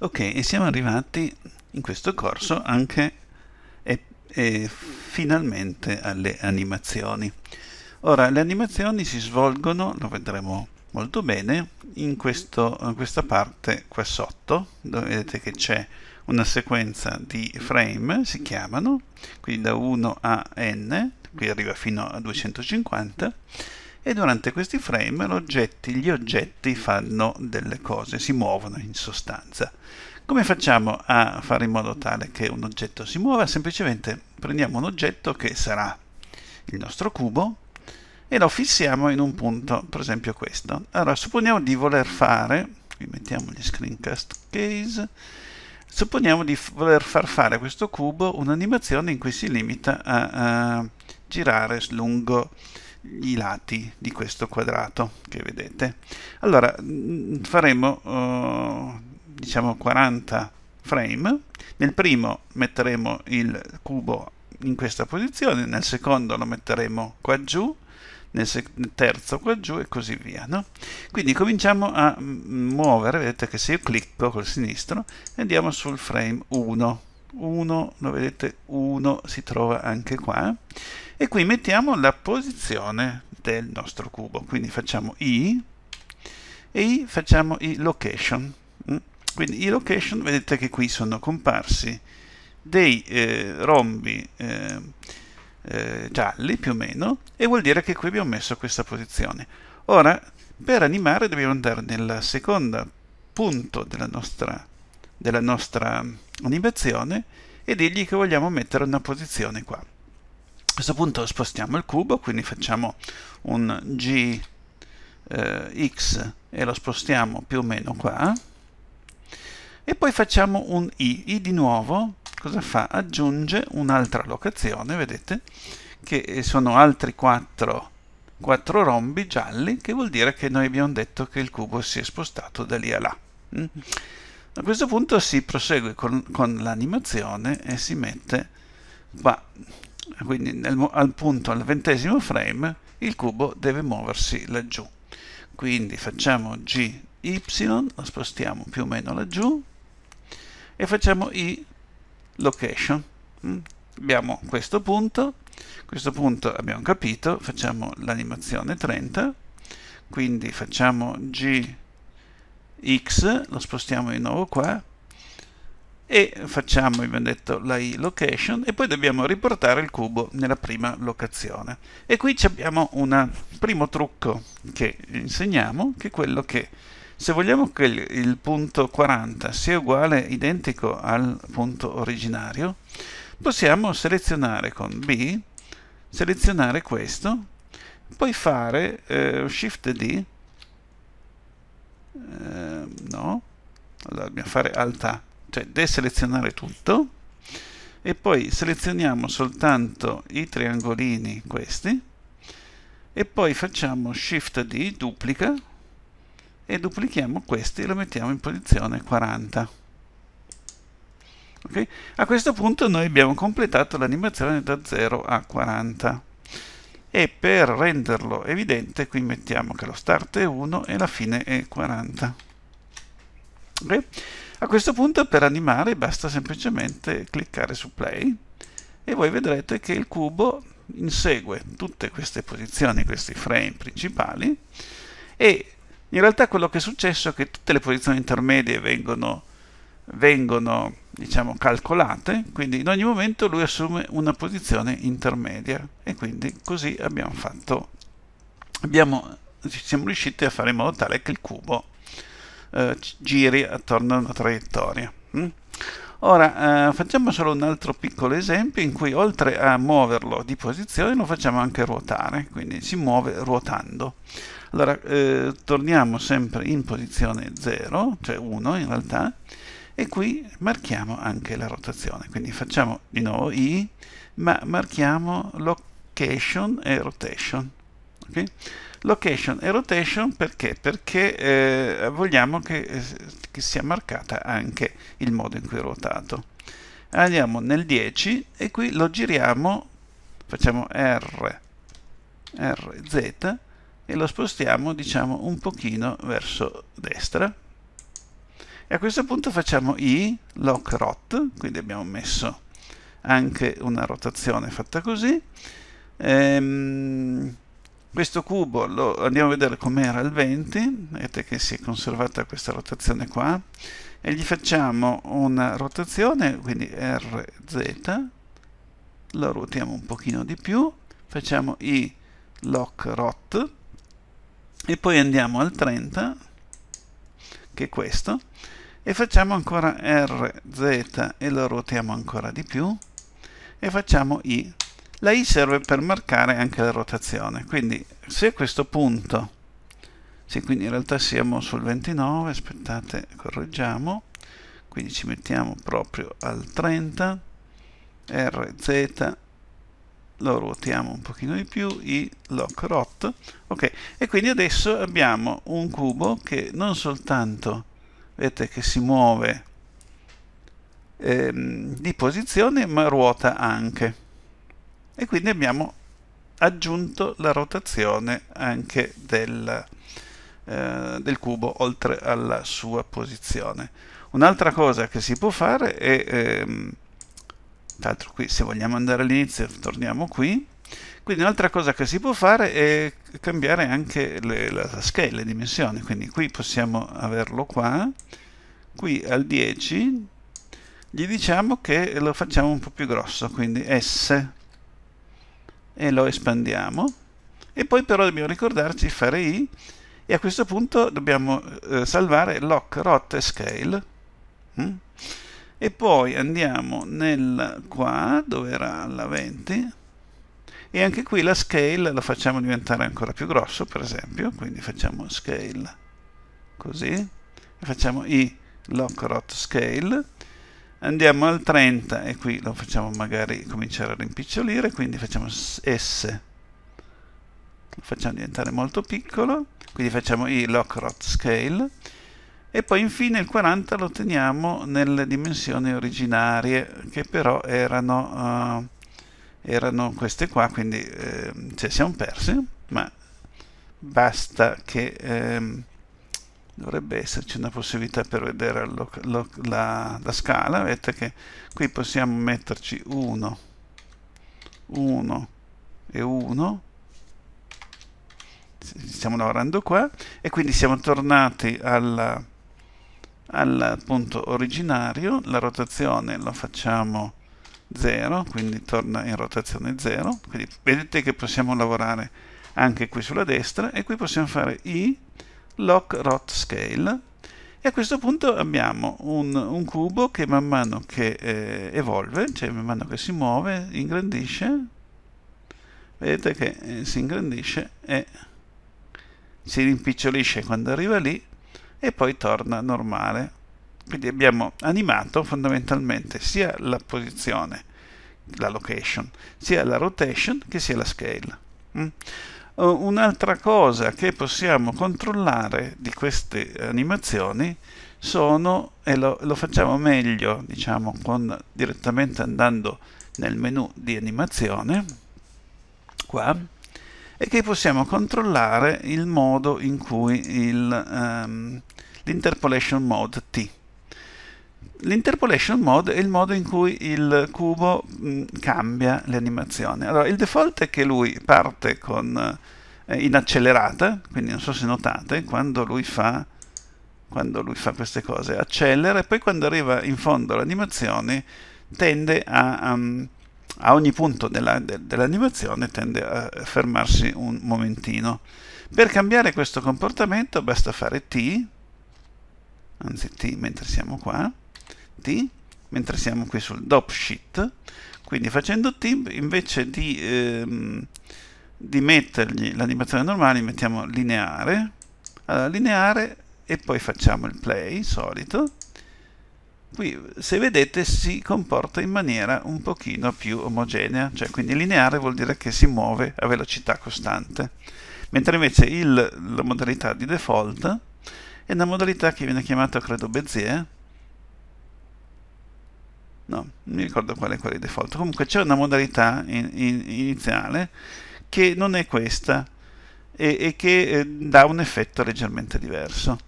Ok, e siamo arrivati in questo corso anche e, e finalmente alle animazioni. Ora, le animazioni si svolgono, lo vedremo molto bene, in, questo, in questa parte qua sotto, dove vedete che c'è una sequenza di frame, si chiamano, quindi da 1 a n, qui arriva fino a 250, e durante questi frame oggetti, gli oggetti fanno delle cose, si muovono in sostanza. Come facciamo a fare in modo tale che un oggetto si muova? Semplicemente prendiamo un oggetto che sarà il nostro cubo e lo fissiamo in un punto, per esempio questo. Allora, supponiamo di voler fare, qui mettiamo gli screencast case, supponiamo di voler far fare a questo cubo un'animazione in cui si limita a, a girare lungo i lati di questo quadrato che vedete. Allora mm, faremo eh, diciamo 40 frame, nel primo metteremo il cubo in questa posizione, nel secondo lo metteremo qua giù, nel, terzo qua giù e così via. No? Quindi cominciamo a mm, muovere, vedete che se io clicco col sinistro andiamo sul frame 1, 1, lo vedete 1 si trova anche qua e qui mettiamo la posizione del nostro cubo, quindi facciamo i e i facciamo i location. Mm. Quindi i location vedete che qui sono comparsi dei eh, rombi eh, eh, gialli più o meno e vuol dire che qui abbiamo messo questa posizione. Ora per animare dobbiamo andare nel secondo punto della nostra, della nostra animazione e dirgli che vogliamo mettere una posizione qua. A questo punto spostiamo il cubo, quindi facciamo un gx eh, e lo spostiamo più o meno qua e poi facciamo un I. I di nuovo cosa fa? Aggiunge un'altra locazione, vedete, che sono altri 4, 4 rombi gialli, che vuol dire che noi abbiamo detto che il cubo si è spostato da lì a là. Mm. A questo punto si prosegue con, con l'animazione e si mette qua, quindi nel, al punto, al ventesimo frame, il cubo deve muoversi laggiù. Quindi facciamo GY, lo spostiamo più o meno laggiù e facciamo I location. Mm? Abbiamo questo punto, questo punto abbiamo capito, facciamo l'animazione 30, quindi facciamo G x, lo spostiamo di nuovo qua e facciamo, abbiamo detto, la i location e poi dobbiamo riportare il cubo nella prima locazione. E qui abbiamo un primo trucco che insegniamo, che è quello che se vogliamo che il, il punto 40 sia uguale, identico al punto originario, possiamo selezionare con B, selezionare questo, poi fare eh, Shift D Ehm, no allora dobbiamo fare alta cioè deselezionare tutto e poi selezioniamo soltanto i triangolini questi e poi facciamo shift D duplica e duplichiamo questi e lo mettiamo in posizione 40 okay? a questo punto noi abbiamo completato l'animazione da 0 a 40 e per renderlo evidente qui mettiamo che lo start è 1 e la fine è 40. Okay? A questo punto per animare basta semplicemente cliccare su play e voi vedrete che il cubo insegue tutte queste posizioni, questi frame principali e in realtà quello che è successo è che tutte le posizioni intermedie vengono, vengono diciamo calcolate, quindi in ogni momento lui assume una posizione intermedia e quindi così abbiamo fatto, abbiamo, siamo riusciti a fare in modo tale che il cubo eh, giri attorno a una traiettoria. Mm? Ora eh, facciamo solo un altro piccolo esempio in cui oltre a muoverlo di posizione lo facciamo anche ruotare, quindi si muove ruotando. Allora eh, torniamo sempre in posizione 0, cioè 1 in realtà, e qui marchiamo anche la rotazione quindi facciamo di nuovo i ma marchiamo location e rotation okay? location e rotation perché? perché eh, vogliamo che, eh, che sia marcata anche il modo in cui è ruotato andiamo nel 10 e qui lo giriamo facciamo R RZ e lo spostiamo diciamo un pochino verso destra e a questo punto facciamo i lock rot, quindi abbiamo messo anche una rotazione fatta così. Ehm, questo cubo lo andiamo a vedere com'era al 20, vedete che si è conservata questa rotazione qua, e gli facciamo una rotazione, quindi RZ, lo ruotiamo un pochino di più, facciamo i lock rot, e poi andiamo al 30, che è questo, e facciamo ancora RZ e lo ruotiamo ancora di più e facciamo I. La I serve per marcare anche la rotazione, quindi se a questo punto, sì quindi in realtà siamo sul 29, aspettate, correggiamo, quindi ci mettiamo proprio al 30, RZ lo ruotiamo un pochino di più, i lock rot, ok, e quindi adesso abbiamo un cubo che non soltanto vedete che si muove ehm, di posizione ma ruota anche e quindi abbiamo aggiunto la rotazione anche del, eh, del cubo oltre alla sua posizione un'altra cosa che si può fare è ehm, tra l'altro qui se vogliamo andare all'inizio torniamo qui quindi un'altra cosa che si può fare è cambiare anche le, la scale, le dimensioni, quindi qui possiamo averlo qua, qui al 10 gli diciamo che lo facciamo un po' più grosso, quindi S e lo espandiamo e poi però dobbiamo ricordarci di fare I e a questo punto dobbiamo eh, salvare lock, rot e scale mm? e poi andiamo nel qua dove era la 20 e anche qui la scale la facciamo diventare ancora più grosso per esempio quindi facciamo scale così e facciamo i lock lockrot scale andiamo al 30 e qui lo facciamo magari cominciare a rimpicciolire quindi facciamo S lo facciamo diventare molto piccolo quindi facciamo i lock lockrot scale e poi infine il 40 lo teniamo nelle dimensioni originarie che però erano uh, erano queste qua, quindi eh, ci siamo persi, ma basta che eh, dovrebbe esserci una possibilità per vedere lo, lo, la, la, scala, vedete che qui possiamo metterci 1, 1 e 1, stiamo lavorando qua, e quindi siamo tornati al punto originario, la rotazione la facciamo 0, quindi torna in rotazione 0, quindi vedete che possiamo lavorare anche qui sulla destra e qui possiamo fare i lock rot scale e a questo punto abbiamo un, un cubo che man mano che eh, evolve, cioè man mano che si muove, ingrandisce, vedete che eh, si ingrandisce e si rimpicciolisce quando arriva lì e poi torna normale quindi abbiamo animato fondamentalmente sia la posizione, la location, sia la rotation che sia la scale. Mm? Un'altra cosa che possiamo controllare di queste animazioni sono, e lo, lo facciamo meglio diciamo, con, direttamente andando nel menu di animazione, qua, e che possiamo controllare il modo in cui ehm, l'interpolation um, mode T. L'interpolation mode è il modo in cui il cubo mh, mm, cambia le animazioni. Allora, il default è che lui parte con, eh, in accelerata, quindi non so se notate, quando lui, fa, quando lui fa queste cose, accelera e poi quando arriva in fondo all'animazione tende a, um, a ogni punto della, de, dell'animazione tende a fermarsi un momentino. Per cambiare questo comportamento basta fare T, anzi T mentre siamo qua, T, mentre siamo qui sul DOP sheet, quindi facendo tip invece di, ehm, di mettergli l'animazione normale mettiamo lineare, allora, lineare e poi facciamo il play solito, qui se vedete si comporta in maniera un pochino più omogenea, cioè quindi lineare vuol dire che si muove a velocità costante, mentre invece il, la modalità di default è una modalità che viene chiamata credo Bezier, no, non mi ricordo quale è quella di default comunque c'è una modalità in, in, iniziale che non è questa e, e che eh, dà un effetto leggermente diverso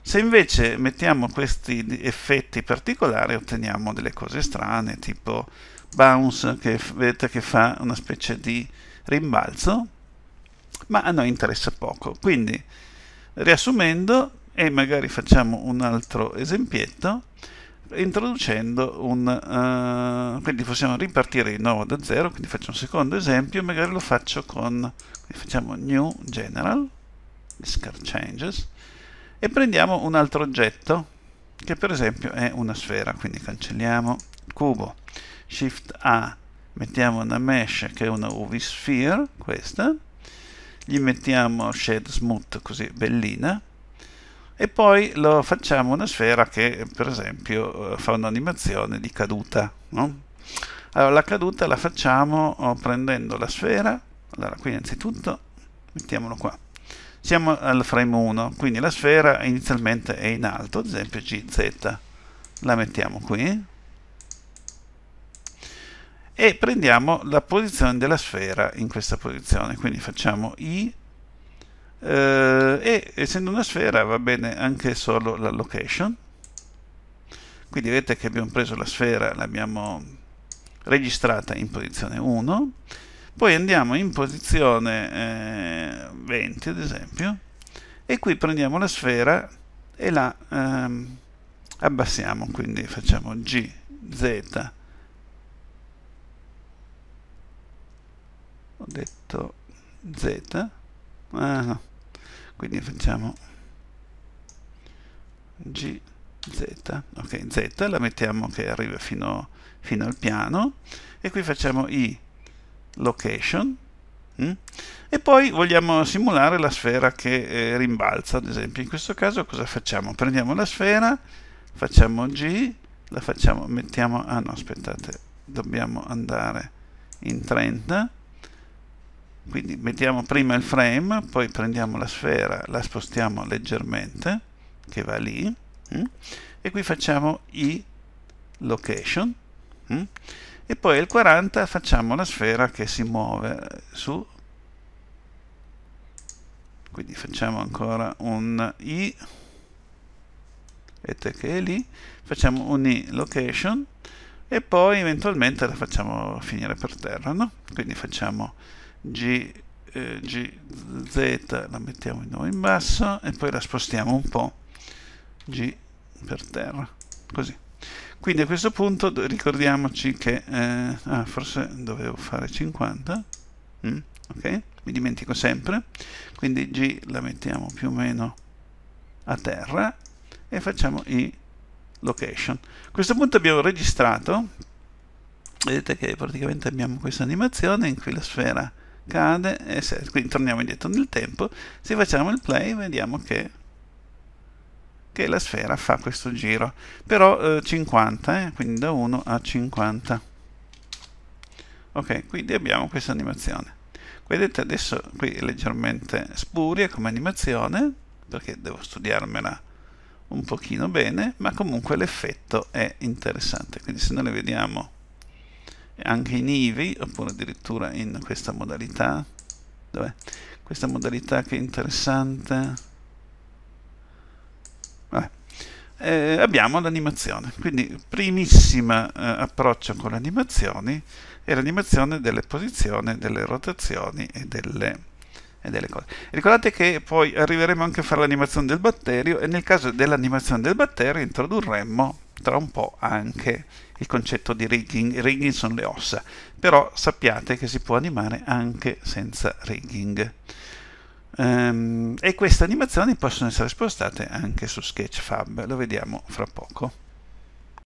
se invece mettiamo questi effetti particolari otteniamo delle cose strane tipo bounce che vedete che fa una specie di rimbalzo ma a noi interessa poco quindi riassumendo e magari facciamo un altro esempietto introducendo un... Uh, quindi possiamo ripartire di nuovo da zero, quindi faccio un secondo esempio, magari lo faccio con... facciamo new general, discard changes, e prendiamo un altro oggetto, che per esempio è una sfera, quindi cancelliamo il cubo, shift A, mettiamo una mesh che è una UV sphere, questa, gli mettiamo shade smooth così bellina, e poi lo facciamo una sfera che per esempio eh, fa un'animazione di caduta. No? Allora la caduta la facciamo eh, prendendo la sfera, allora qui innanzitutto mettiamolo qua. Siamo al frame 1, quindi la sfera inizialmente è in alto, ad esempio GZ. La mettiamo qui, e prendiamo la posizione della sfera in questa posizione quindi facciamo i eh, e essendo una sfera va bene anche solo la location quindi vedete che abbiamo preso la sfera l'abbiamo registrata in posizione 1 poi andiamo in posizione eh, 20 ad esempio e qui prendiamo la sfera e la ehm, abbassiamo quindi facciamo G, Z ho detto Z ah, no quindi facciamo G Z, ok, Z la mettiamo che arriva fino, fino, al piano e qui facciamo I location mh? Mm? e poi vogliamo simulare la sfera che eh, rimbalza, ad esempio in questo caso cosa facciamo? Prendiamo la sfera, facciamo G, la facciamo, mettiamo, ah no aspettate, dobbiamo andare in 30 quindi mettiamo prima il frame poi prendiamo la sfera la spostiamo leggermente che va lì mm, e qui facciamo i location mm, e poi al 40 facciamo la sfera che si muove su quindi facciamo ancora un i vedete che è lì facciamo un i location e poi eventualmente la facciamo finire per terra no? quindi facciamo G, eh, GZ la mettiamo di nuovo in basso e poi la spostiamo un po' G per terra, così. Quindi a questo punto ricordiamoci che, eh, ah, forse dovevo fare 50, mm, ok, mi dimentico sempre, quindi G la mettiamo più o meno a terra e facciamo i location. A questo punto abbiamo registrato, vedete che praticamente abbiamo questa animazione in cui la sfera cade e se, quindi torniamo indietro nel tempo se facciamo il play vediamo che, che la sfera fa questo giro però eh, 50 eh, quindi da 1 a 50 ok quindi abbiamo questa animazione vedete adesso qui è leggermente spuria come animazione perché devo studiarmela un pochino bene ma comunque l'effetto è interessante quindi se noi le vediamo anche in IVI oppure addirittura in questa modalità Dov'è? questa modalità che è interessante eh, abbiamo l'animazione quindi primissima eh, approccio con le animazioni è l'animazione delle posizioni, delle rotazioni e delle, e delle cose ricordate che poi arriveremo anche a fare l'animazione del batterio e nel caso dell'animazione del batterio introdurremmo tra un po' anche il concetto di rigging. I rigging sono le ossa, però sappiate che si può animare anche senza rigging. Um, e queste animazioni possono essere spostate anche su Sketchfab, lo vediamo fra poco.